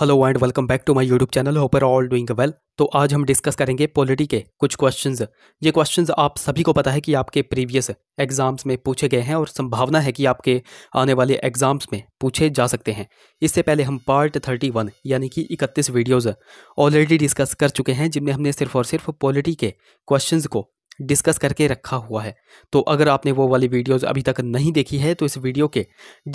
Hello and welcome back to my YouTube channel hope you're all doing well तो आज हम discuss करेंगे polity के कुछ क्वेश्चंस ये क्वेश्चंस आप सभी को पता है कि आपके प्रीवियस एग्ज़ाम्स में पूछे गए हैं और संभावना है कि आपके आने वाले एग्ज़ाम्स में पूछे जा सकते हैं इससे पहले हम पार्ट थर्टी वन यानी कि इकतीस वीडियोज़ ऑलरेडी डिस्कस कर चुके हैं जिनमें हमने सिर्फ और सिर्फ पॉलिटी के क्वेश्चन को डिस्कस करके रखा हुआ है तो अगर आपने वो वाली वीडियोज़ अभी तक नहीं देखी है तो इस वीडियो के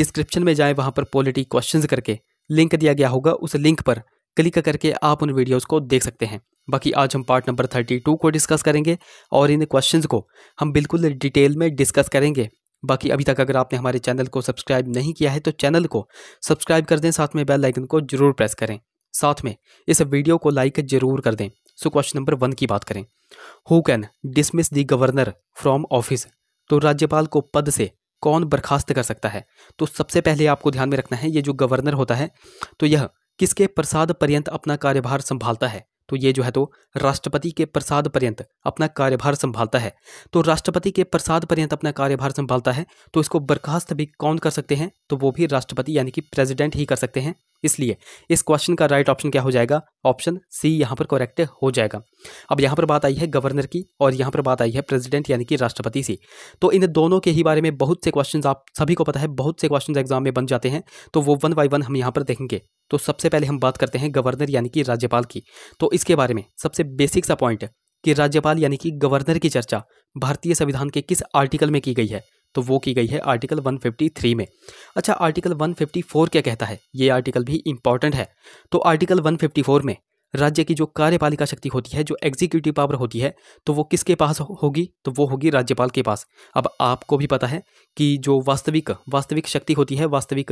डिस्क्रिप्शन में जाएँ वहाँ पर पॉलिटी क्वेश्चन करके लिंक दिया गया होगा उस लिंक पर क्लिक करके आप उन वीडियोज़ को देख सकते हैं बाकी आज हम पार्ट नंबर थर्टी टू को डिस्कस करेंगे और इन क्वेश्चन को हम बिल्कुल डिटेल में डिस्कस करेंगे बाकी अभी तक अगर आपने हमारे चैनल को सब्सक्राइब नहीं किया है तो चैनल को सब्सक्राइब कर दें साथ में बेल आइकन को जरूर प्रेस करें साथ में इस वीडियो को लाइक जरूर कर दें सो क्वेश्चन नंबर वन की बात करें who can dismiss the governor from office तो राज्यपाल को पद से कौन बर्खास्त कर सकता है तो सबसे पहले आपको ध्यान में रखना है ये जो गवर्नर होता है तो यह किसके प्रसाद पर्यंत अपना कार्यभार संभालता है तो ये जो है तो राष्ट्रपति के प्रसाद पर्यंत अपना कार्यभार संभालता है तो राष्ट्रपति के प्रसाद पर्यंत अपना कार्यभार संभालता है तो इसको बर्खास्त भी कौन कर सकते हैं तो वो भी राष्ट्रपति यानी कि प्रेजिडेंट ही कर सकते हैं इसलिए इस क्वेश्चन का राइट ऑप्शन क्या हो जाएगा ऑप्शन सी यहाँ पर करेक्ट हो जाएगा अब यहाँ पर बात आई है गवर्नर की और यहाँ पर बात आई है प्रेसिडेंट यानी कि राष्ट्रपति सी तो इन दोनों के ही बारे में बहुत से क्वेश्चन आप सभी को पता है बहुत से क्वेश्चन एग्जाम में बन जाते हैं तो वो वन बाई वन हम यहाँ पर देखेंगे तो सबसे पहले हम बात करते हैं गवर्नर यानी कि राज्यपाल की तो इसके बारे में सबसे बेसिक सा पॉइंट कि राज्यपाल यानी कि गवर्नर की चर्चा भारतीय संविधान के किस आर्टिकल में की गई है तो वो की गई है आर्टिकल 153 में अच्छा आर्टिकल 154 क्या कहता है ये आर्टिकल भी इम्पॉर्टेंट है तो आर्टिकल 154 में राज्य की जो कार्यपालिका शक्ति होती है जो एग्जीक्यूटिव पावर होती है तो वो किसके पास होगी तो वो होगी राज्यपाल के पास अब आपको भी पता है कि जो वास्तविक वास्तविक शक्ति होती है वास्तविक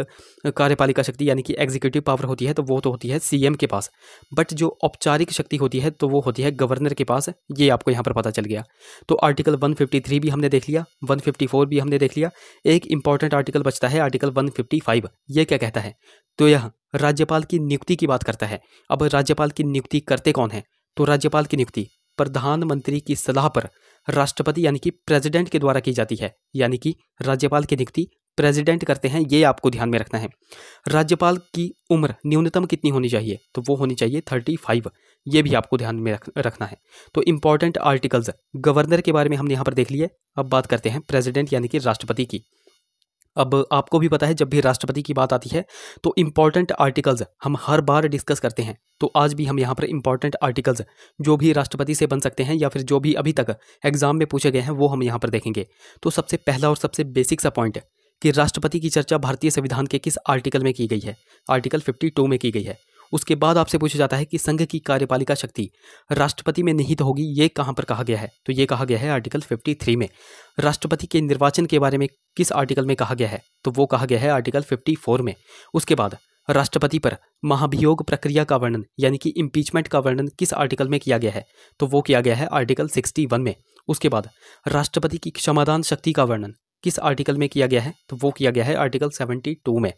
कार्यपालिका शक्ति यानी कि एग्जीक्यूटिव पावर होती है तो वो तो होती है सी के पास बट जो औपचारिक शक्ति होती है तो वो होती है गवर्नर के पास ये आपको यहाँ पर पता चल गया तो आर्टिकल वन भी हमने देख लिया वन भी हमने देख लिया एक इंपॉर्टेंट आर्टिकल बचता है आर्टिकल वन ये क्या कहता है तो यह राज्यपाल की नियुक्ति की बात करता है अब राज्यपाल की नियुक्ति करते कौन है तो राज्यपाल की नियुक्ति प्रधानमंत्री की सलाह पर राष्ट्रपति यानी कि प्रेसिडेंट के द्वारा की जाती है यानी कि राज्यपाल की नियुक्ति प्रेसिडेंट करते हैं ये आपको ध्यान में रखना है राज्यपाल की उम्र न्यूनतम कितनी होनी चाहिए तो वो होनी चाहिए थर्टी फाइव ये भी आपको ध्यान में रख, रखना है तो इंपॉर्टेंट आर्टिकल्स गवर्नर के बारे में हमने यहाँ पर देख लिए अब बात करते हैं प्रेसिडेंट यानी कि राष्ट्रपति की अब आपको भी पता है जब भी राष्ट्रपति की बात आती है तो इम्पॉर्टेंट आर्टिकल्स हम हर बार डिस्कस करते हैं तो आज भी हम यहाँ पर इम्पॉर्टेंट आर्टिकल्स जो भी राष्ट्रपति से बन सकते हैं या फिर जो भी अभी तक एग्जाम में पूछे गए हैं वो हम यहाँ पर देखेंगे तो सबसे पहला और सबसे बेसिक सा पॉइंट कि राष्ट्रपति की चर्चा भारतीय संविधान के किस आर्टिकल में की गई है आर्टिकल 52 में की गई है उसके बाद आपसे पूछा जाता है कि संघ की कार्यपालिका शक्ति राष्ट्रपति में निहित होगी ये कहाँ पर कहा गया है तो ये कहा गया है आर्टिकल 53 में राष्ट्रपति के निर्वाचन के बारे में किस आर्टिकल में कहा गया है तो वो कहा गया है आर्टिकल 54 में उसके बाद राष्ट्रपति पर महाभियोग प्रक्रिया का वर्णन यानी कि इम्पीचमेंट का वर्णन किस आर्टिकल में किया गया है तो वो किया गया है आर्टिकल 61 में उसके बाद राष्ट्रपति की क्षमादान शक्ति का वर्णन किस आर्टिकल में किया गया है तो वो किया गया है आर्टिकल 72 में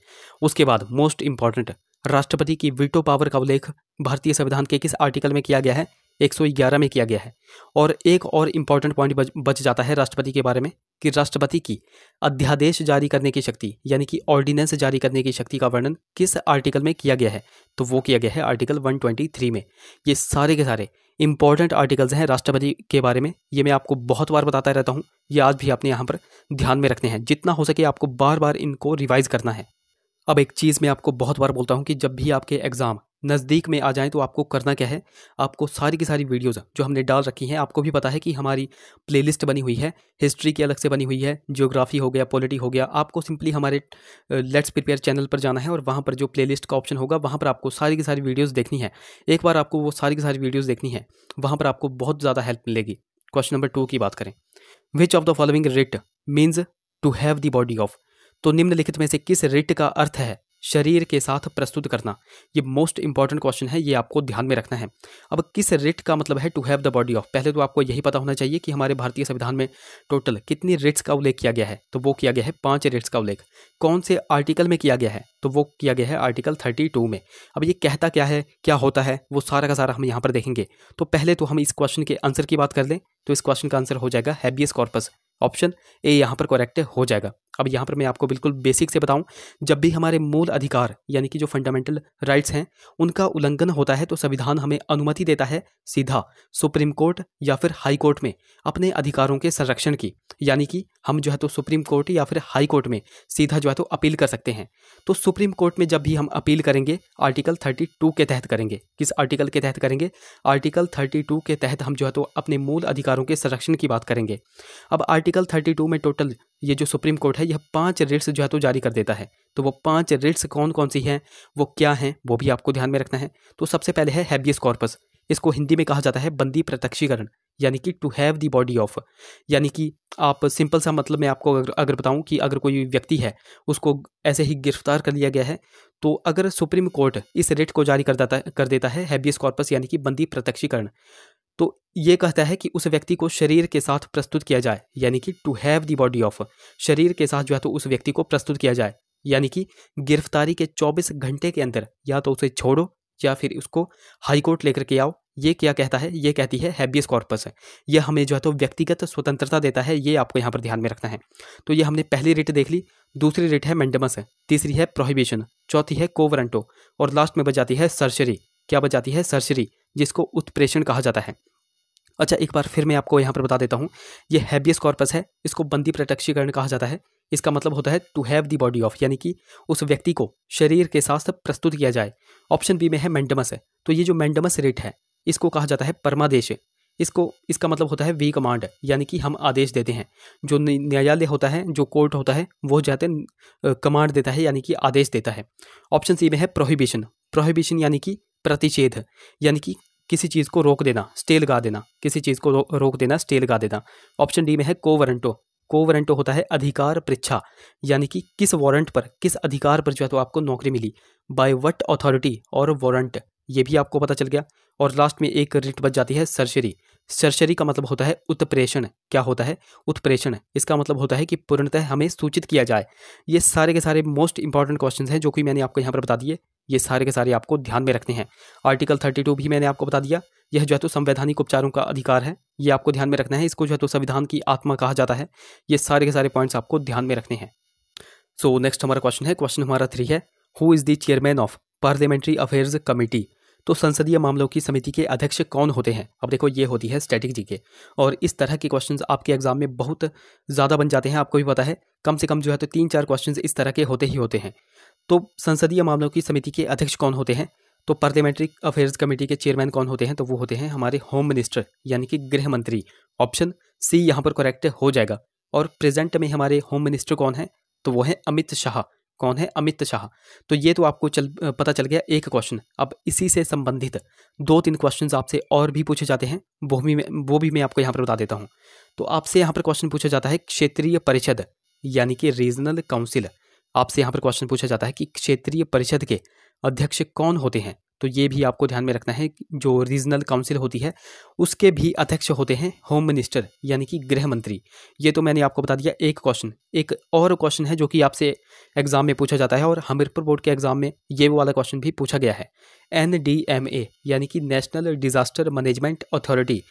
उसके बाद मोस्ट इंपॉर्टेंट राष्ट्रपति की वीटो पावर का उल्लेख भारतीय संविधान के किस आर्टिकल में किया गया है 111 में किया गया है और एक और इम्पॉर्टेंट पॉइंट बच, बच जाता है राष्ट्रपति के बारे में कि राष्ट्रपति की अध्यादेश जारी करने की शक्ति यानी कि ऑर्डिनेंस जारी करने की शक्ति का वर्णन किस आर्टिकल में किया गया है तो वो किया गया है आर्टिकल 123 में ये सारे के सारे इंपॉर्टेंट आर्टिकल्स हैं राष्ट्रपति के बारे में ये मैं आपको बहुत बार बताता रहता हूँ ये आज भी आपने यहाँ पर ध्यान में रखने हैं जितना हो सके आपको बार बार इनको रिवाइज करना है अब एक चीज़ मैं आपको बहुत बार बोलता हूँ कि जब भी आपके एग्ज़ाम नज़दीक में आ जाएं तो आपको करना क्या है आपको सारी की सारी वीडियोज़ जो हमने डाल रखी हैं आपको भी पता है कि हमारी प्लेलिस्ट बनी हुई है हिस्ट्री की अलग से बनी हुई है जियोग्राफी हो गया पॉलिटी हो गया आपको सिंपली हमारे लेट्स प्रिपेयर चैनल पर जाना है और वहाँ पर जो प्ले का ऑप्शन होगा वहाँ पर आपको सारी की सारी वीडियोज़ देखनी है एक बार आपको वो सारी की सारी वीडियोज़ देखनी है वहाँ पर आपको बहुत ज़्यादा हेल्प मिलेगी क्वेश्चन नंबर टू की बात करें which of the following writ means to have the body of तो निम्नलिखित में से किस रिट का अर्थ है शरीर के साथ प्रस्तुत करना ये मोस्ट इंपॉर्टेंट क्वेश्चन है ये आपको ध्यान में रखना है अब किस रिट का मतलब है to have the body of पहले तो आपको यही पता होना चाहिए कि हमारे भारतीय संविधान में टोटल कितनी रिट्स का उल्लेख किया गया है तो वो किया गया है पांच रिट्स का उल्लेख कौन से आर्टिकल में किया गया है तो वो किया गया है आर्टिकल थर्टी टू में अब ये कहता क्या है क्या होता है वो सारा का सारा हम यहाँ पर देखेंगे तो पहले तो हम इस क्वेश्चन के आंसर की बात कर लें तो इस क्वेश्चन का आंसर हो जाएगा हैबियस कॉर्पस ऑप्शन ए यहाँ पर करेक्ट हो जाएगा अब यहाँ पर मैं आपको बिल्कुल बेसिक से बताऊँ जब भी हमारे मूल अधिकार यानी कि जो फंडामेंटल राइट्स हैं उनका उल्लंघन होता है तो संविधान हमें अनुमति देता है सीधा सुप्रीम कोर्ट या फिर हाई कोर्ट में अपने अधिकारों के संरक्षण की यानी कि हम जो है तो सुप्रीम कोर्ट या फिर हाई कोर्ट में सीधा जो है तो अपील कर सकते हैं तो सुप्रीम कोर्ट में जब भी हम अपील करेंगे आर्टिकल थर्टी के तहत करेंगे किस आर्टिकल के तहत करेंगे आर्टिकल थर्टी के तहत हम जो है तो अपने मूल अधिकारों के संरक्षण की बात करेंगे अब आर्टिकल थर्टी में टोटल ये जो सुप्रीम कोर्ट है यह पांच रिट्स जो है तो जारी कर देता है तो वो पांच रिट्स कौन कौन सी हैं वो क्या हैं वो भी आपको ध्यान में रखना है तो सबसे पहले है हैबियस कॉर्पस इसको हिंदी में कहा जाता है बंदी प्रत्यक्षीकरण यानी कि to have the body of यानी कि आप सिंपल सा मतलब मैं आपको अगर, अगर बताऊं कि अगर कोई व्यक्ति है उसको ऐसे ही गिरफ्तार कर लिया गया है तो अगर सुप्रीम कोर्ट इस रिट को जारी कर देता कर देता है हैबियस कॉर्पस यानी कि बंदी प्रत्यक्षीकरण तो ये कहता है कि उस व्यक्ति को शरीर के साथ प्रस्तुत किया जाए यानी कि to have the body of शरीर के साथ जो है तो उस व्यक्ति को प्रस्तुत किया जाए यानी कि गिरफ्तारी के 24 घंटे के अंदर या तो उसे छोड़ो या फिर उसको हाईकोर्ट लेकर के आओ ये क्या कहता है ये कहती है हैबियस कॉर्पस यह हमें जो है तो व्यक्तिगत स्वतंत्रता देता है ये आपको यहाँ पर ध्यान में रखना है तो ये हमने पहली रिट देख ली दूसरी रिट है मैंडमस तीसरी है प्रोहिबिशन चौथी है कोवरंटो और लास्ट में बच है सर्शरी क्या बच है सर्शरी जिसको उत्प्रेषण कहा जाता है अच्छा एक बार फिर मैं आपको यहाँ पर बता देता हूँ ये हैबियस कॉर्पस है इसको बंदी प्रत्यक्षीकरण कहा जाता है इसका मतलब होता है to have the body of यानी कि उस व्यक्ति को शरीर के साथ प्रस्तुत किया जाए ऑप्शन बी में है मैंडमस है तो ये जो मैंडमस रेट है इसको कहा जाता है परमादेश इसको इसका मतलब होता है वी कमांड यानी कि हम आदेश देते हैं जो न्यायालय होता है जो कोर्ट होता है वो जाते कमांड देता है यानी कि आदेश देता है ऑप्शन सी में है प्रोहिबिशन प्रोहिबिशन यानी कि प्रतिषेध यानी कि किसी चीज़ को रोक देना स्टेल गा देना किसी चीज़ को रो, रोक देना स्टेल गा देना ऑप्शन डी में है को वारंटो को वारंटो होता है अधिकार परीक्षा यानी कि किस वारंट पर किस अधिकार पर जो है तो आपको नौकरी मिली बाय वट अथॉरिटी और वारंट ये भी आपको पता चल गया और लास्ट में एक रिट बच जाती है सर्शरी सर्शरी का मतलब होता है उत्प्रेषण क्या होता है उत्प्रेषण इसका मतलब होता है कि पूर्णतः हमें सूचित किया जाए ये सारे के सारे मोस्ट इंपॉर्टेंट क्वेश्चन हैं जो कि मैंने आपको यहाँ पर बता दिए ये सारे के सारे आपको ध्यान में रखने हैं आर्टिकल 32 भी मैंने आपको बता दिया यह जो है तो संवैधानिक उपचारों का अधिकार है ये आपको ध्यान में रखना है इसको जो है तो संविधान की आत्मा कहा जाता है ये सारे के सारे पॉइंट्स आपको ध्यान में रखने हैं सो नेक्स्ट हमारा क्वेश्चन है क्वेश्चन हमारा थ्री है who is the chairman of parliamentary affairs committee तो संसदीय मामलों की समिति के अध्यक्ष कौन होते हैं अब देखो ये होती है स्टैटिक के और इस तरह के क्वेश्चंस आपके एग्जाम में बहुत ज़्यादा बन जाते हैं आपको भी पता है कम से कम जो है तो तीन चार क्वेश्चंस इस तरह के होते ही होते हैं तो संसदीय मामलों की समिति के अध्यक्ष कौन होते हैं तो पार्लियामेंट्री अफेयर्स कमेटी के चेयरमैन कौन होते हैं तो वो होते हैं हमारे होम मिनिस्टर यानी कि गृह मंत्री ऑप्शन सी यहाँ पर करेक्ट हो जाएगा और प्रेजेंट में हमारे होम मिनिस्टर कौन है तो वो है अमित शाह कौन है अमित शाह तो ये तो आपको चल पता चल गया एक क्वेश्चन अब इसी से संबंधित दो तीन क्वेश्चंस आपसे और भी पूछे जाते हैं वो भी मैं वो भी मैं आपको यहाँ पर बता देता हूँ तो आपसे यहाँ पर क्वेश्चन पूछा जाता है क्षेत्रीय परिषद यानी कि रीजनल काउंसिल आपसे यहाँ पर क्वेश्चन पूछा जाता है कि क्षेत्रीय परिषद के अध्यक्ष कौन होते हैं तो ये भी आपको ध्यान में रखना है जो रीजनल काउंसिल होती है उसके भी अध्यक्ष होते हैं होम मिनिस्टर यानी कि गृह मंत्री ये तो मैंने आपको बता दिया एक क्वेश्चन एक और क्वेश्चन है जो कि आपसे एग्जाम में पूछा जाता है और हमीरपुर बोर्ड के एग्जाम में ये वाला क्वेश्चन भी पूछा गया है एन यानी कि नेशनल डिजास्टर मैनेजमेंट अथॉरिटी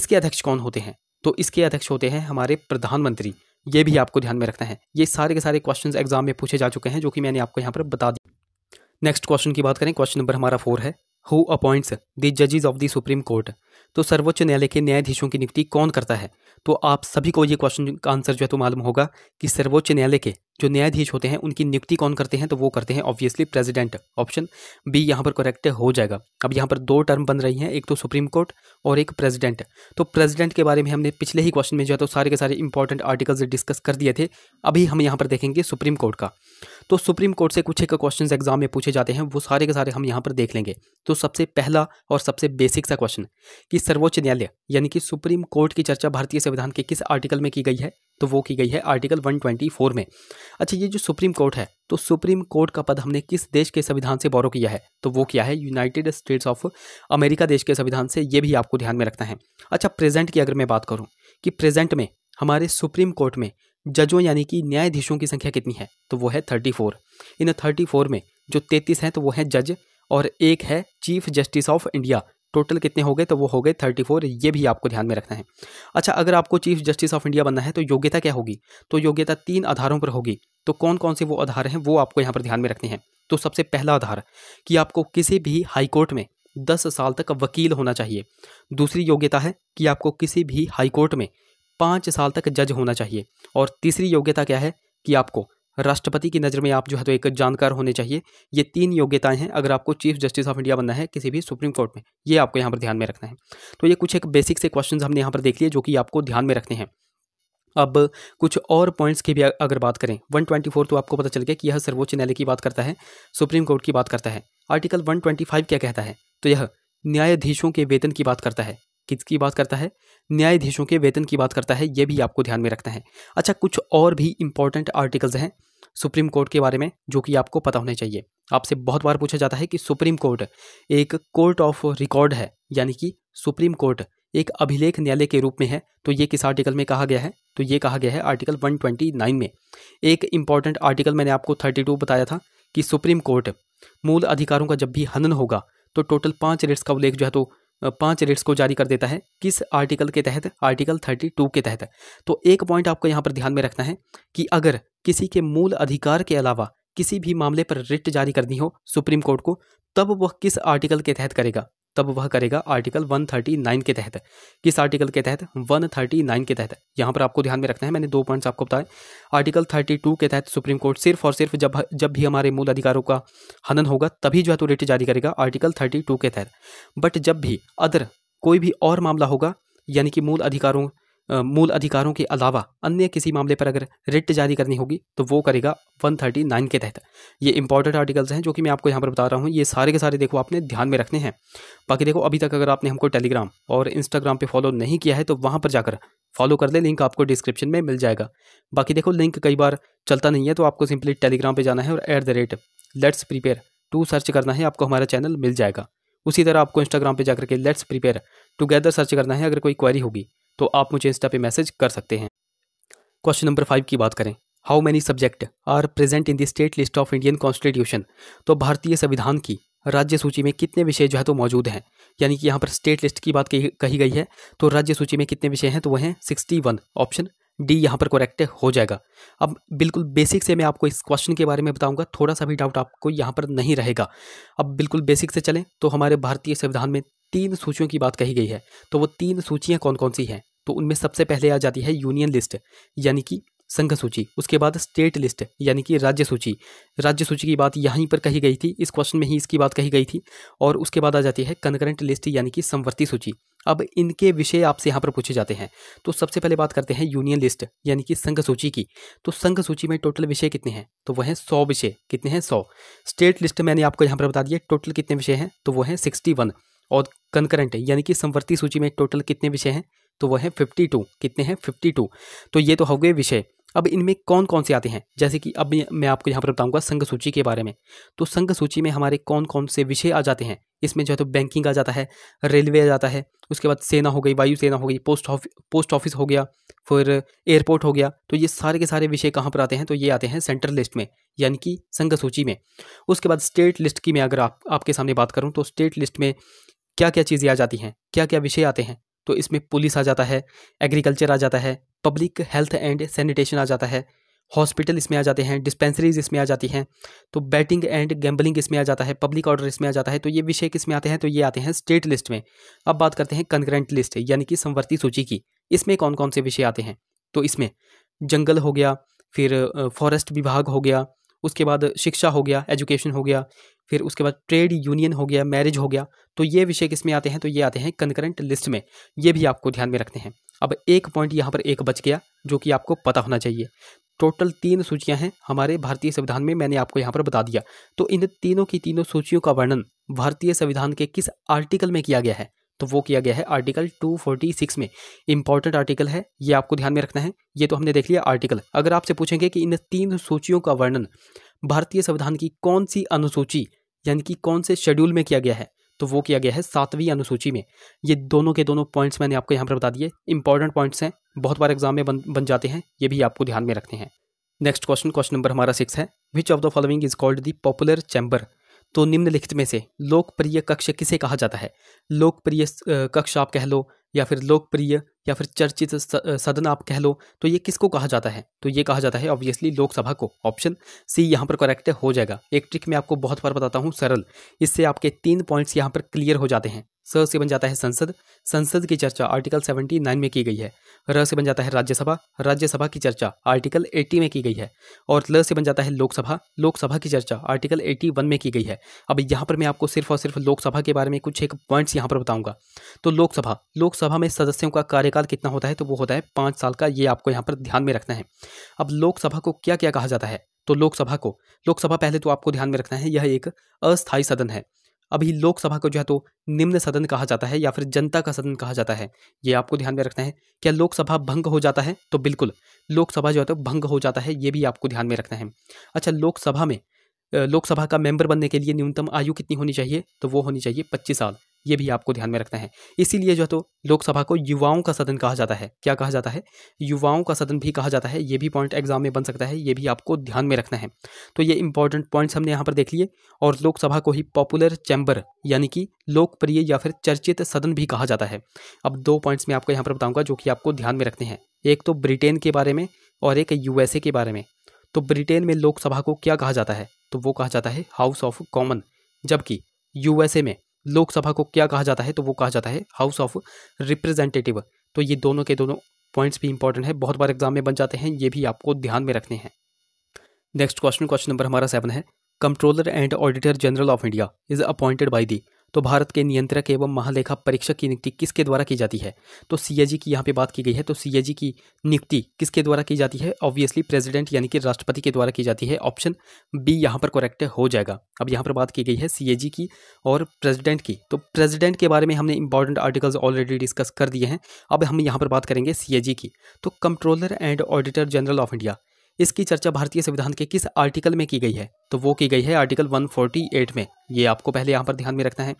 इसके अध्यक्ष कौन होते हैं तो इसके अध्यक्ष होते हैं हमारे प्रधानमंत्री ये भी आपको ध्यान में रखना है ये सारे के सारे क्वेश्चन एग्जाम में पूछे जा चुके हैं जो कि मैंने आपको यहाँ पर बता दिया नेक्स्ट क्वेश्चन की बात करें क्वेश्चन नंबर हमारा फोर है हु अपॉइंट्स द जजेज ऑफ द सुप्रीम कोर्ट तो सर्वोच्च न्यायालय के न्यायाधीशों की नियुक्ति कौन करता है तो आप सभी को ये क्वेश्चन का आंसर जो है तो मालूम होगा कि सर्वोच्च न्यायालय के जो न्यायाधीश होते हैं उनकी नियुक्ति कौन करते हैं तो वो करते हैं ऑब्वियसली प्रेसिडेंट ऑप्शन बी यहाँ पर करेक्ट हो जाएगा अब यहाँ पर दो टर्म बन रही हैं एक तो सुप्रीम कोर्ट और एक प्रेसिडेंट तो प्रेसिडेंट के बारे में हमने पिछले ही क्वेश्चन में जो है तो सारे के सारे इंपॉर्टेंट आर्टिकल्स डिस्कस कर दिए थे अभी हम यहाँ पर देखेंगे सुप्रीम कोर्ट का तो सुप्रीम कोर्ट से कुछ एक क्वेश्चन एग्जाम में पूछे जाते हैं वो सारे के सारे हम यहाँ पर देख लेंगे तो सबसे पहला और सबसे बेसिक सा क्वेश्चन कि सर्वोच्च न्यायालय यानी कि सुप्रीम कोर्ट की चर्चा भारतीय संविधान के किस आर्टिकल में की गई है तो वो की गई है आर्टिकल 124 में अच्छा ये जो सुप्रीम कोर्ट है तो सुप्रीम कोर्ट का पद हमने किस देश के संविधान से बौरव किया है तो वो किया है यूनाइटेड स्टेट्स ऑफ अमेरिका देश के संविधान से ये भी आपको ध्यान में रखना है अच्छा प्रेजेंट की अगर मैं बात करूँ कि प्रेजेंट में हमारे सुप्रीम कोर्ट में जजों यानी कि न्यायाधीशों की संख्या कितनी है तो वो है थर्टी इन थर्टी में जो तैतीस हैं तो वो हैं जज और एक है chief justice of India total कितने हो गए तो वो हो गए थर्टी फोर ये भी आपको ध्यान में रखना है अच्छा अगर आपको चीफ जस्टिस ऑफ इंडिया बनना है तो योग्यता क्या होगी तो योग्यता तीन आधारों पर होगी तो कौन कौन से वो आधार हैं वो आपको यहाँ पर ध्यान में रखने हैं तो सबसे पहला आधार कि आपको किसी भी हाईकोर्ट में दस साल तक वकील होना चाहिए दूसरी योग्यता है कि आपको किसी भी हाईकोर्ट में पाँच साल तक जज होना चाहिए और तीसरी योग्यता क्या है कि आपको राष्ट्रपति की नज़र में आप जो है तो एक जानकार होने चाहिए ये तीन योग्यताएं हैं अगर आपको चीफ जस्टिस ऑफ इंडिया बनना है किसी भी सुप्रीम कोर्ट में ये आपको यहाँ पर ध्यान में रखना है तो ये कुछ एक बेसिक से क्वेश्चन हमने यहाँ पर देख लिए जो कि आपको ध्यान में रखने हैं अब कुछ और पॉइंट्स की भी अगर बात करें वन तो आपको पता चल गया कि यह सर्वोच्च न्यायालय की बात करता है सुप्रीम कोर्ट की बात करता है आर्टिकल वन क्या कहता है तो यह न्यायाधीशों के वेतन की बात करता है किसकी बात करता है न्यायाधीशों के वेतन की बात करता है यह भी आपको ध्यान में रखना है अच्छा कुछ और भी इंपॉर्टेंट आर्टिकल्स हैं सुप्रीम कोर्ट के बारे में जो कि आपको पता होना चाहिए आपसे बहुत बार पूछा जाता है कि सुप्रीम कोर्ट एक कोर्ट ऑफ रिकॉर्ड है यानी कि सुप्रीम कोर्ट एक अभिलेख न्यायालय के रूप में है तो ये किस आर्टिकल में कहा गया है तो ये कहा गया है आर्टिकल 129 में एक इंपॉर्टेंट आर्टिकल मैंने आपको 32 बताया था कि सुप्रीम कोर्ट मूल अधिकारों का जब भी हनन होगा तो टोटल पाँच रेट्स का उल्लेख जो है तो पांच रेट्स को जारी कर देता है किस आर्टिकल के तहत आर्टिकल थर्टी टू के तहत तो एक पॉइंट आपको यहाँ पर ध्यान में रखना है कि अगर किसी के मूल अधिकार के अलावा किसी भी मामले पर रिट जारी करनी हो सुप्रीम कोर्ट को तब वह किस आर्टिकल के तहत करेगा तब वह करेगा आर्टिकल 139 के तहत किस आर्टिकल के तहत 139 के तहत यहाँ पर आपको ध्यान में रखना है मैंने दो पॉइंट्स आपको बताए आर्टिकल 32 के तहत सुप्रीम कोर्ट सिर्फ और सिर्फ जब जब भी हमारे मूल अधिकारों का हनन होगा तभी जो है तो रिट जारी करेगा आर्टिकल 32 के तहत बट जब भी अदर कोई भी और मामला होगा यानी कि मूल अधिकारों मूल अधिकारों के अलावा अन्य किसी मामले पर अगर रिट जारी करनी होगी तो वो करेगा 139 के तहत ये इंपॉर्टेंट आर्टिकल्स हैं जो कि मैं आपको यहाँ पर बता रहा हूँ ये सारे के सारे देखो आपने ध्यान में रखने हैं बाकी देखो अभी तक अगर आपने हमको टेलीग्राम और इंस्टाग्राम पर फॉलो नहीं किया है तो वहाँ पर जाकर फॉलो कर ले लिंक आपको डिस्क्रिप्शन में मिल जाएगा बाकी देखो लिंक कई बार चलता नहीं है तो आपको सिंपली टेलीग्राम पर जाना है और at the rate let's prepare to search करना है आपको हमारा चैनल मिल जाएगा उसी तरह आपको इंस्टाग्राम पे जाकर के लेट्स प्रिपेयर टुगेदर सर्च करना है अगर कोई क्वेरी होगी तो आप मुझे इंस्टा पे मैसेज कर सकते हैं क्वेश्चन नंबर फाइव की बात करें how many subject are present in the state list of Indian constitution तो भारतीय संविधान की राज्य सूची में कितने विषय जो है तो मौजूद हैं यानी कि यहाँ पर स्टेट लिस्ट की बात कही कही गई है तो राज्य सूची में कितने विषय हैं तो वह हैं सिक्सटी वन ऑप्शन डी यहाँ पर करेक्ट हो जाएगा अब बिल्कुल बेसिक से मैं आपको इस क्वेश्चन के बारे में बताऊंगा थोड़ा सा भी डाउट आपको यहाँ पर नहीं रहेगा अब बिल्कुल बेसिक से चलें तो हमारे भारतीय संविधान में तीन सूचियों की बात कही गई है तो वो तीन सूचियाँ कौन कौन सी हैं तो उनमें सबसे पहले आ जाती है यूनियन लिस्ट यानी कि संघ सूची उसके बाद स्टेट लिस्ट यानी कि राज्य सूची राज्य सूची की बात यहीं पर कही गई थी इस क्वेश्चन में ही इसकी बात कही गई थी और उसके बाद आ जाती है कनकरेंट लिस्ट यानी कि संवर्ती सूची अब इनके विषय आपसे यहाँ पर पूछे जाते हैं तो सबसे पहले बात करते हैं यूनियन लिस्ट यानी कि संघ सूची की तो संघ सूची में टोटल विषय कितने हैं तो वह हैं सौ विषय कितने हैं सौ स्टेट लिस्ट मैंने आपको यहाँ पर बता दिया टोटल कितने विषय हैं तो वह हैं सिक्सटी वन और कंकरेंट है यानी कि समवर्ती सूची में टोटल कितने विषय हैं तो वह है फिफ्टी टू कितने हैं फिफ्टी टू तो ये तो हो गए विषय अब इनमें कौन कौन से आते हैं जैसे कि अब मैं आपको यहाँ पर बताऊँगा संघ सूची के बारे में तो संघ सूची में हमारे कौन कौन से विषय आ जाते हैं इसमें जो है तो बैंकिंग आ जाता है रेलवे आ जाता है उसके बाद सेना हो गई वायुसेना हो गई पोस्ट ऑफिस पोस्ट ऑफिस हो गया फिर एयरपोर्ट हो गया तो ये सारे के सारे विषय कहाँ पर आते हैं तो ये आते हैं सेंट्रल लिस्ट में यानी कि संघ सूची में उसके बाद स्टेट लिस्ट की मैं अगर आप आपके सामने बात करूँ तो स्टेट लिस्ट में क्या क्या चीज़ें आ जाती हैं क्या क्या विषय आते हैं तो इसमें पुलिस आ जाता है एग्रीकल्चर आ जाता है पब्लिक हेल्थ एंड सैनिटेशन आ जाता है हॉस्पिटल इसमें आ जाते हैं डिस्पेंसरीज इसमें आ जाती हैं तो बैटिंग एंड गैम्बलिंग इसमें आ जाता है पब्लिक ऑर्डर इसमें आ जाता है तो ये विषय किस में आते हैं तो ये आते हैं स्टेट लिस्ट में अब बात करते हैं कंक्रेंट लिस्ट यानी कि संवर्ती सूची की इसमें कौन कौन से विषय आते हैं तो इसमें जंगल हो गया फिर फॉरेस्ट विभाग हो गया उसके बाद शिक्षा हो गया एजुकेशन हो गया फिर उसके बाद ट्रेड यूनियन हो गया मैरिज हो गया तो ये विषय किस में आते हैं तो ये आते हैं कंकरेंट लिस्ट में ये भी आपको ध्यान में रखने हैं अब एक पॉइंट यहाँ पर एक बच गया जो कि आपको पता होना चाहिए टोटल तीन सूचियाँ हैं हमारे भारतीय संविधान में मैंने आपको यहाँ पर बता दिया तो इन तीनों की तीनों सूचियों का वर्णन भारतीय संविधान के किस आर्टिकल में किया गया है तो वो किया गया है आर्टिकल 246 में इंपॉर्टेंट आर्टिकल है ये आपको ध्यान में रखना है ये तो हमने देख लिया आर्टिकल अगर आपसे पूछेंगे कि इन तीन सूचियों का वर्णन भारतीय संविधान की कौन सी अनुसूची यानी कि कौन से शेड्यूल में किया गया है तो वो किया गया है सातवीं अनुसूची में ये दोनों के दोनों पॉइंट्स मैंने आपको यहाँ पर बता दिए इंपॉर्टेंट पॉइंट्स हैं बहुत बार एग्जाम में बन बन जाते हैं ये भी आपको ध्यान में रखने हैं नेक्स्ट क्वेश्चन क्वेश्चन नंबर हमारा सिक्स है which of the following is called the popular chamber तो निम्नलिखित में से लोकप्रिय कक्ष किसे कहा जाता है लोकप्रिय कक्ष आप कह लो या फिर लोकप्रिय या फिर चर्चित सदन आप कह लो तो ये किसको कहा जाता है तो ये कहा जाता है ऑब्वियसली लोकसभा को ऑप्शन सी यहाँ पर करेक्ट हो जाएगा एक ट्रिक मैं आपको बहुत बार बताता हूँ सरल इससे आपके तीन पॉइंट्स यहाँ पर क्लियर हो जाते हैं स से बन जाता है संसद संसद की चर्चा आर्टिकल 79 में की गई है र से बन जाता है राज्यसभा राज्यसभा की चर्चा आर्टिकल 80 में की गई है और ल से बन जाता है लोकसभा लोकसभा की चर्चा आर्टिकल 81 में की गई है अब यहाँ पर मैं आपको सिर्फ और सिर्फ लोकसभा के बारे में कुछ एक पॉइंट्स यहाँ पर बताऊंगा तो लोकसभा लोकसभा लोकसभा में सदस्यों का कार्यकाल कितना होता है तो वो होता है पाँच साल का ये आपको यहाँ पर ध्यान में रखना है अब लोकसभा को क्या क्या कहा जाता है तो लोकसभा को लोकसभा पहले तो आपको ध्यान में रखना है यह एक अस्थायी सदन है अभी लोकसभा को जो है तो निम्न सदन कहा जाता है या फिर जनता का सदन कहा जाता है ये आपको ध्यान में रखना है क्या लोकसभा भंग हो जाता है तो बिल्कुल लोकसभा जो है तो भंग हो जाता है ये भी आपको ध्यान में रखना है अच्छा लोकसभा में लोकसभा का मेंबर बनने के लिए न्यूनतम आयु कितनी होनी चाहिए तो वो होनी चाहिए पच्चीस साल ये भी आपको ध्यान में रखना है इसीलिए जो है तो लोकसभा को युवाओं का सदन कहा जाता है क्या कहा जाता है युवाओं का सदन भी कहा जाता है ये भी पॉइंट एग्जाम में बन सकता है ये भी आपको ध्यान में रखना है तो ये इंपॉर्टेंट पॉइंट्स हमने यहाँ पर देख लिए और लोकसभा को ही पॉपुलर चैम्बर यानी कि लोकप्रिय या फिर चर्चित सदन भी कहा जाता है अब दो पॉइंट्स मैं आपको यहाँ पर बताऊँगा जो कि आपको ध्यान में रखने हैं एक तो ब्रिटेन के बारे में और एक यूएसए के बारे में तो ब्रिटेन में लोकसभा को क्या कहा जाता है तो वो कहा जाता है हाउस ऑफ कॉमन जबकि यूएसए में लोकसभा को क्या कहा जाता है तो वो कहा जाता है हाउस ऑफ रिप्रेजेंटेटिव तो ये दोनों के दोनों पॉइंट्स भी इंपॉर्टेंट है बहुत बार एग्जाम में बन जाते हैं ये भी आपको ध्यान में रखने हैं नेक्स्ट क्वेश्चन क्वेश्चन नंबर हमारा सेवन है controller and auditor general of India is appointed by the तो भारत के नियंत्रक एवं महालेखा परीक्षक की नियुक्ति किसके द्वारा की जाती है तो सी की यहाँ पे बात की गई है तो सी की नियुक्ति किसके द्वारा की जाती है ऑब्वियसली प्रेसिडेंट यानी कि राष्ट्रपति के द्वारा की जाती है ऑप्शन बी यहाँ पर करेक्ट हो जाएगा अब यहाँ पर बात की गई है सी की और प्रेजिडेंट की तो प्रेजिडेंट के बारे में हमने इंपॉर्टेंट आर्टिकल्स ऑलरेडी डिस्कस कर दिए हैं अब हम यहाँ पर बात करेंगे सी की तो controller and auditor general of India इसकी चर्चा भारतीय संविधान के किस आर्टिकल में की गई है तो वो की गई है आर्टिकल 148 में ये आपको पहले यहाँ पर ध्यान में रखना है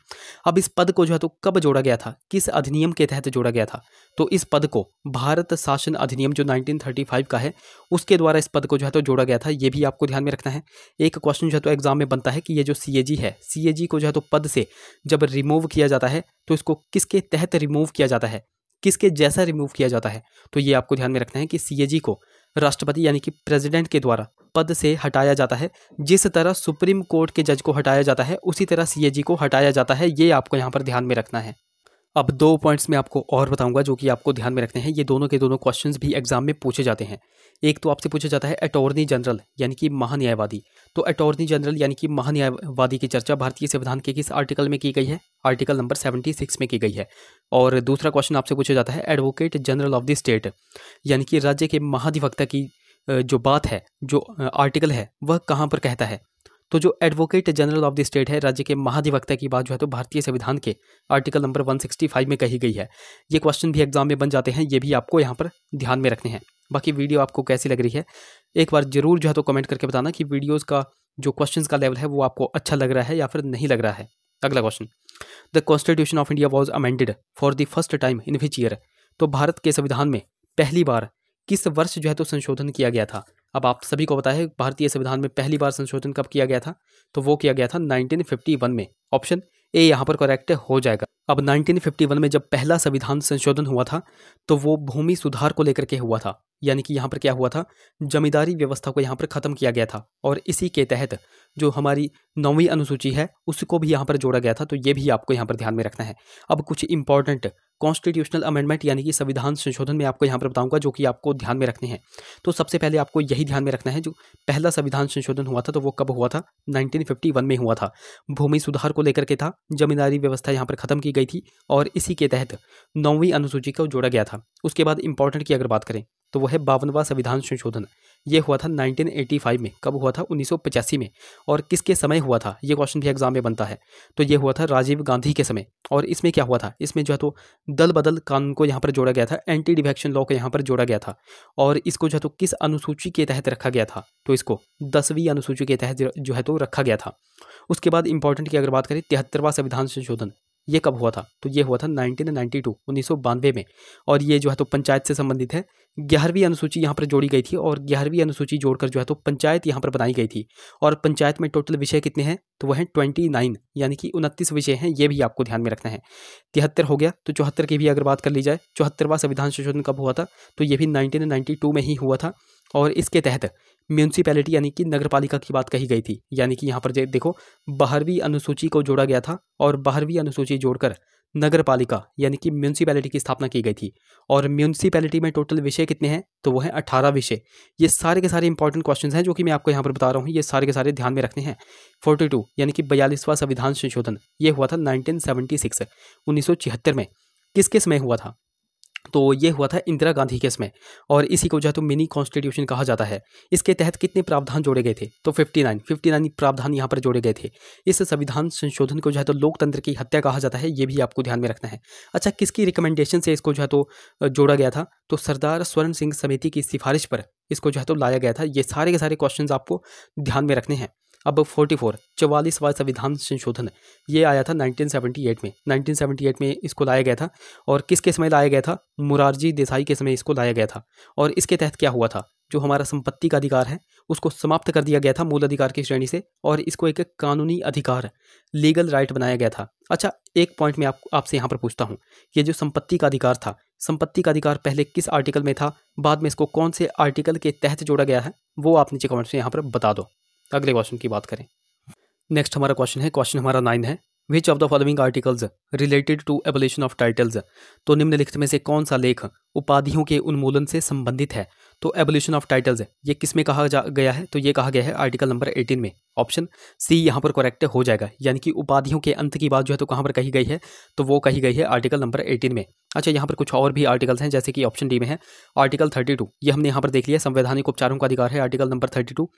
अब इस पद को जो है तो कब जोड़ा गया था किस अधिनियम के तहत जोड़ा गया था तो इस पद को भारत शासन अधिनियम जो 1935 का है उसके द्वारा इस पद को जो है तो जोड़ा गया था ये भी आपको ध्यान में रखना है एक क्वेश्चन जो है तो एग्जाम में बनता है कि ये जो सी है सी को जो है तो पद से जब रिमूव किया जाता है तो इसको किसके तहत रिमूव किया जाता है किसके जैसा रिमूव किया जाता है तो ये आपको ध्यान में रखना है कि सी को राष्ट्रपति यानी कि प्रेसिडेंट के द्वारा पद से हटाया जाता है जिस तरह सुप्रीम कोर्ट के जज को हटाया जाता है उसी तरह सीएजी को हटाया जाता है ये आपको यहाँ पर ध्यान में रखना है अब दो पॉइंट्स मैं आपको और बताऊंगा जो कि आपको ध्यान में रखने हैं ये दोनों के दोनों क्वेश्चंस भी एग्जाम में पूछे जाते हैं एक तो आपसे पूछा जाता है अटॉर्नी जनरल यानी कि महान्यायवादी तो अटॉर्नी जनरल यानी कि महान्यायवादी की चर्चा भारतीय संविधान के किस आर्टिकल में की गई है आर्टिकल नंबर सेवेंटी सिक्स में की गई है और दूसरा क्वेश्चन आपसे पूछा जाता है advocate general of the state यानी कि राज्य के महाधिवक्ता की जो बात है जो आर्टिकल है वह कहाँ पर कहता है तो जो advocate general of the state है राज्य के महाधिवक्ता की बात जो है तो भारतीय संविधान के आर्टिकल नंबर 165 में कही गई है ये क्वेश्चन भी एग्जाम में बन जाते हैं ये भी आपको यहाँ पर ध्यान में रखने हैं बाकी वीडियो आपको कैसी लग रही है एक बार जरूर जो है तो कमेंट करके बताना कि वीडियोज़ का जो क्वेश्चन का लेवल है वो आपको अच्छा लग रहा है या फिर नहीं लग रहा है अगला question the constitution of India was amended for the first time in which year तो भारत के संविधान में पहली बार किस वर्ष जो है तो संशोधन किया गया था अब आप सभी को बताया भारतीय संविधान में पहली बार संशोधन कब किया गया था तो वो किया गया था 1951 में ऑप्शन ए यहाँ पर करेक्ट हो जाएगा अब 1951 में जब पहला संविधान संशोधन हुआ था तो वो भूमि सुधार को लेकर के हुआ था यानी कि यहाँ पर क्या हुआ था जमींदारी व्यवस्था को यहाँ पर ख़त्म किया गया था और इसी के तहत जो हमारी नौवीं अनुसूची है उसको भी यहाँ पर जोड़ा गया था तो ये भी आपको यहाँ पर ध्यान में रखना है अब कुछ इंपॉर्टेंट कॉन्स्टिट्यूशनल अमेंडमेंट यानी कि संविधान संशोधन में आपको यहाँ पर बताऊंगा जो कि आपको ध्यान में रखने हैं तो सबसे पहले आपको यही ध्यान में रखना है जो पहला संविधान संशोधन हुआ था तो वो कब हुआ था 1951 में हुआ था भूमि सुधार को लेकर के था जमींदारी व्यवस्था यहाँ पर ख़त्म की गई थी और इसी के तहत नौवीं अनुसूची को जोड़ा गया था उसके बाद इंपॉर्टेंट की अगर बात करें तो वह है बावनवा संविधान संशोधन ये हुआ था 1985 में कब हुआ था उन्नीस में और किसके समय हुआ था ये क्वेश्चन भी एग्जाम में बनता है तो ये हुआ था राजीव गांधी के समय और इसमें क्या हुआ था इसमें जो है तो दल बदल कानून को यहाँ पर जोड़ा गया था एंटी डिफेक्शन लॉ को यहाँ पर जोड़ा गया था और इसको जो है तो किस अनुसूची के तहत रखा गया था तो इसको दसवीं अनुसूची के तहत जो है तो रखा गया था उसके बाद इंपॉर्टेंट की अगर बात करें तिहत्तरवा संविधान संशोधन ये कब हुआ था तो ये हुआ था 1992 1992 में और ये जो है तो पंचायत से संबंधित है ग्यारहवीं अनुसूची यहाँ पर जोड़ी गई थी और ग्यारहवीं अनुसूची जोड़कर जो है तो पंचायत यहाँ पर बनाई गई थी और पंचायत में टोटल विषय कितने हैं तो वह हैं ट्वेंटी नाइन यानी कि उनतीस विषय हैं ये भी आपको ध्यान में रखना है तिहत्तर हो गया तो चौहत्तर की भी अगर बात कर ली जाए चौहत्तरवा संविधान संशोधन कब हुआ था तो ये भी नाइनटीन में ही हुआ था और इसके तहत म्यूनसिपैलिटी यानी कि नगर की बात कही गई थी यानी कि यहाँ पर देखो बारहवीं अनुसूची को जोड़ा गया था और बारहवीं अनुसूची जोड़कर नगर पालिका यानी कि म्यूनसिपैलिटी की स्थापना की गई थी और म्यूनसिपैलिटी में टोटल विषय कितने हैं तो वो हैं अठारह विषय ये सारे के सारे इंपॉर्टेंट क्वेश्चन हैं जो कि मैं आपको यहाँ पर बता रहा हूँ ये सारे के सारे ध्यान में रखने हैं फोर्टी टू यानी कि बयालीसवां संविधान संशोधन ये हुआ था नाइनटीन सेवेंटी सिक्स उन्नीस सौ छिहत्तर में किस किस में हुआ था तो ये हुआ था इंदिरा गांधी केस में और इसी को जो है तो मिनी कॉन्स्टिट्यूशन कहा जाता है इसके तहत कितने प्रावधान जोड़े गए थे तो 59 59 प्रावधान यहाँ पर जोड़े गए थे इस संविधान संशोधन को जो है तो लोकतंत्र की हत्या कहा जाता है ये भी आपको ध्यान में रखना है अच्छा किसकी रिकमेंडेशन से इसको जो है तो जोड़ा गया था तो सरदार स्वर्ण सिंह समिति की सिफारिश पर इसको जो है तो लाया गया था ये सारे के सारे क्वेश्चन आपको ध्यान में रखने हैं अब 44 चवालीसवा संविधान संशोधन ये आया था 1978 में 1978 में इसको लाया गया था और किसके समय लाया गया था मुरारजी देसाई के समय इसको लाया गया था और इसके तहत क्या हुआ था जो हमारा संपत्ति का अधिकार है उसको समाप्त कर दिया गया था मूल अधिकार की श्रेणी से और इसको एक कानूनी अधिकार लीगल राइट बनाया गया था अच्छा एक पॉइंट मैं आप आपसे यहाँ पर पूछता हूँ ये जो संपत्ति का अधिकार था संपत्ति का अधिकार पहले किस आर्टिकल में था बाद में इसको कौन से आर्टिकल के तहत जोड़ा गया है वो आप नीचे कमेंट्स में यहाँ पर बता दो अगले क्वेश्चन की बात करें नेक्स्ट हमारा क्वेश्चन है क्वेश्चन हमारा नाइन है which of the following articles related to abolition of titles तो निम्नलिखित में से कौन सा लेख उपाधियों के उन्मूलन से संबंधित है तो एवोल्यूशन ऑफ टाइटल्स है ये किस में कहा जा गया है तो ये कहा गया है आर्टिकल नंबर एटीन में ऑप्शन सी यहाँ पर करेक्ट हो जाएगा यानी कि उपाधियों के अंत की बात जो है तो कहाँ पर कही गई है तो वो कही गई है आर्टिकल नंबर एटीन में अच्छा यहाँ पर कुछ और भी आर्टिकल्स हैं जैसे कि ऑप्शन डी में है आर्टिकल थर्टी टू ये हमने यहाँ पर देख लिया संवैधानिक उपचारों का अधिकार है article number thirty two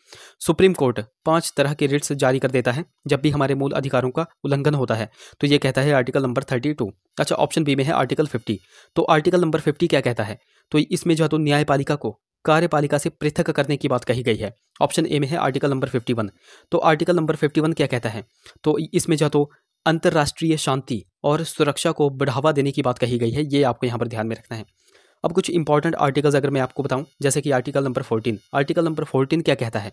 supreme court पाँच तरह के रिट्स जारी कर देता है जब भी हमारे मूल अधिकारों का उल्लंघन होता है तो ये कहता है आर्टिकल नंबर थर्टी टू अच्छा ऑप्शन बी में है आर्टिकल फिफ्टी तो आर्टिकल नंबर फिफ्टी क्या कहता है तो इसमें जो है तो न्यायपालिका को कार्यपालिका से पृथक करने की बात कही गई है ऑप्शन ए में है आर्टिकल नंबर 51 तो आर्टिकल नंबर 51 क्या कहता है तो इसमें जो तो अंतर्राष्ट्रीय शांति और सुरक्षा को बढ़ावा देने की बात कही गई है ये आपको यहाँ पर ध्यान में रखना है अब कुछ इंपॉर्टेंट आर्टिकल्स अगर मैं आपको बताऊं जैसे कि आर्टिकल नंबर 14 आर्टिकल नंबर 14 क्या कहता है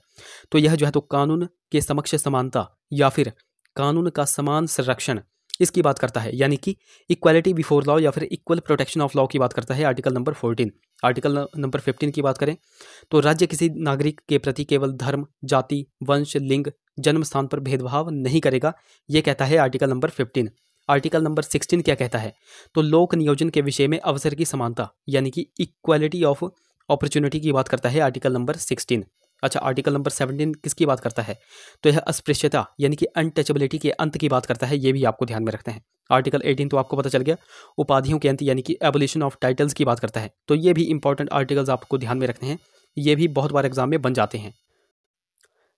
तो यह जो है तो कानून के समक्ष समानता या फिर कानून का समान संरक्षण इसकी बात करता है यानी कि इक्वालिटी बिफोर लॉ या फिर इक्वल प्रोटेक्शन ऑफ लॉ की बात करता है article number fourteen article number fifteen की बात करें तो राज्य किसी नागरिक के प्रति केवल धर्म जाति वंश लिंग जन्म स्थान पर भेदभाव नहीं करेगा यह कहता है article number fifteen article number sixteen क्या कहता है तो लोक नियोजन के विषय में अवसर की समानता यानी कि इक्वालिटी ऑफ अपॉर्चुनिटी की बात करता है आर्टिकल नंबर सिक्सटीन अच्छा आर्टिकल नंबर सेवनटीन किसकी बात करता है तो यह अस्पृश्यता यानी कि अनटचेबिलिटी के अंत की बात करता है ये भी आपको ध्यान में रखते हैं आर्टिकल एटीन तो आपको पता चल गया उपाधियों के अंत यानी कि एबोल्यूशन ऑफ टाइटल्स की बात करता है तो ये भी इंपॉर्टेंट आर्टिकल्स आपको ध्यान में रखने हैं ये भी बहुत बार एग्जाम में बन जाते हैं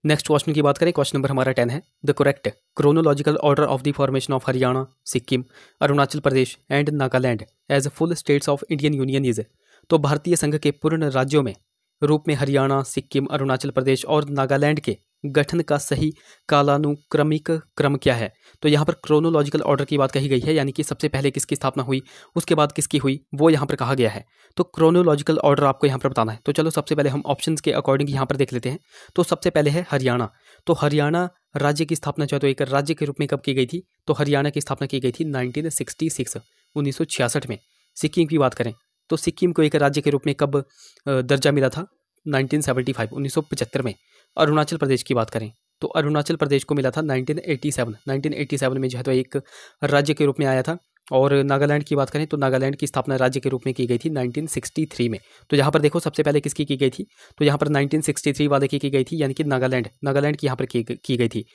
नेक्स्ट क्वेश्चन की बात करें क्वेश्चन नंबर हमारा टेन है the correct chronological order of the formation of Haryana Sikkim Arunachal Pradesh and Nagaland as full states of Indian union is तो भारतीय संघ के पूर्ण राज्यों में रूप में हरियाणा सिक्किम अरुणाचल प्रदेश और नागालैंड के गठन का सही कालानुक्रमिक क्रम क्या है तो यहाँ पर क्रोनोलॉजिकल ऑर्डर की बात कही गई है यानी कि सबसे पहले किसकी स्थापना हुई उसके बाद किसकी हुई वो यहाँ पर कहा गया है तो क्रोनोलॉजिकल ऑर्डर आपको यहाँ पर बताना है तो चलो सबसे पहले हम ऑप्शन के अकॉर्डिंग यहाँ पर देख लेते हैं तो सबसे पहले है हरियाणा तो हरियाणा राज्य की स्थापना चाहे तो एक राज्य के रूप में कब की गई थी तो हरियाणा की स्थापना की गई थी नाइनटीन सिक्सटी सिक्स उन्नीस सौ छियासठ में सिक्किम की बात करें तो सिक्किम को एक राज्य के रूप में कब दर्जा मिला था 1975 1975 में अरुणाचल प्रदेश की बात करें तो अरुणाचल प्रदेश को मिला था 1987 1987 में जो है तो एक राज्य के रूप में आया था और नागालैंड की बात करें तो नागालैंड की स्थापना राज्य के रूप में की गई थी 1963 में तो यहाँ पर देखो सबसे पहले किसकी की गई थी तो यहाँ पर 1963 वाले की की गई थी यानी कि नागालैंड नागालैंड की यहाँ पर की, की गई थी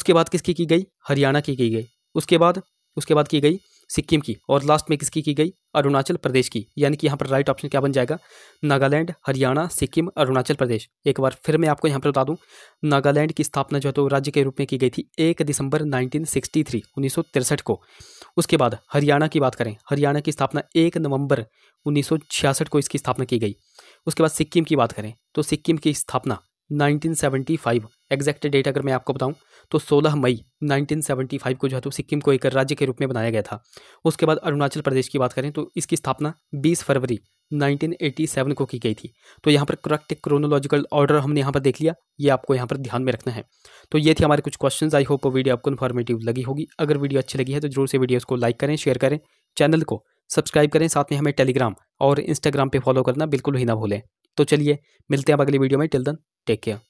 उसके बाद किसकी की गई हरियाणा की की गई उसके बाद उसके बाद की गई सिक्किम की और लास्ट में किसकी की गई अरुणाचल प्रदेश की यानी कि यहाँ पर राइट ऑप्शन क्या बन जाएगा नागालैंड हरियाणा सिक्किम अरुणाचल प्रदेश एक बार फिर मैं आपको यहाँ पर बता दूँ नागालैंड की स्थापना जो है तो राज्य के रूप में की गई थी एक दिसंबर 1963 1963 को उसके बाद हरियाणा की बात करें हरियाणा की स्थापना एक नवंबर छियासठ को इसकी स्थापना की गई उसके बाद सिक्किम की बात करें तो सिक्किम की स्थापना 1975 एग्जैक्ट डेट अगर मैं आपको बताऊं तो 16 मई 1975 को जो है तो सिक्किम को एक राज्य के रूप में बनाया गया था उसके बाद अरुणाचल प्रदेश की बात करें तो इसकी स्थापना 20 फरवरी 1987 को की गई थी तो यहाँ पर करेक्ट क्रोनोलॉजिकल ऑर्डर हमने यहाँ पर देख लिया ये आपको यहाँ पर ध्यान में रखना है तो ये थे हमारे कुछ क्वेश्चन आई होप वीडियो आपको इन्फॉर्मेटिव लगी होगी अगर वीडियो अच्छी लगी है तो जरूर से वीडियो को लाइक करें शेयर करें चैनल को सब्सक्राइब करें साथ में हमें टेलीग्राम और इंस्टाग्राम पर फॉलो करना बिल्कुल ही ना भूलें तो चलिए मिलते हैं अब अगली वीडियो में टिल दन Take care.